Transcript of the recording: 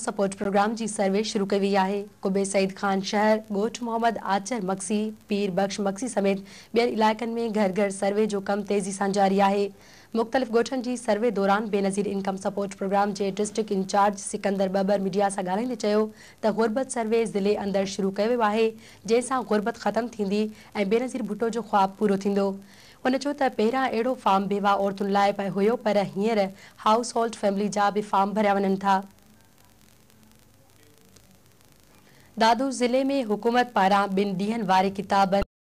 support programme जी survey शुरू कई वई आहे कुबे सईद ख़ान शहर मोहम्मद आचर मक्सी पीर बख़्श मक्सी समेत समेतनि में घर घर सर्वे जो कमु तेज़ी सां जारी आहे मुख़्तलिफ़ सर्वे दौरान बेनज़ीर इनकम सपोर्ट प्रोग्राम जे district incharge Sikandar Babar media सां ॻाल्हाईंदे चयो त गुरबत सर्वे ज़िले अंदरि शुरू कयो आहे जंहिं सां गुरबत ख़तमु थींदी ऐं बेनज़ीर भुटो जो ख़्वाबु पूरो थींदो हुन चयो त पहिरां अहिड़ो फार्म औरतुनि लाइ हुयो पर हींअर हाउस होल्ड फैमिली जा बि फार्म भरिया वञनि था दादू जिले में हुकूमत पारा बिन ॾींहनि वारे किताबन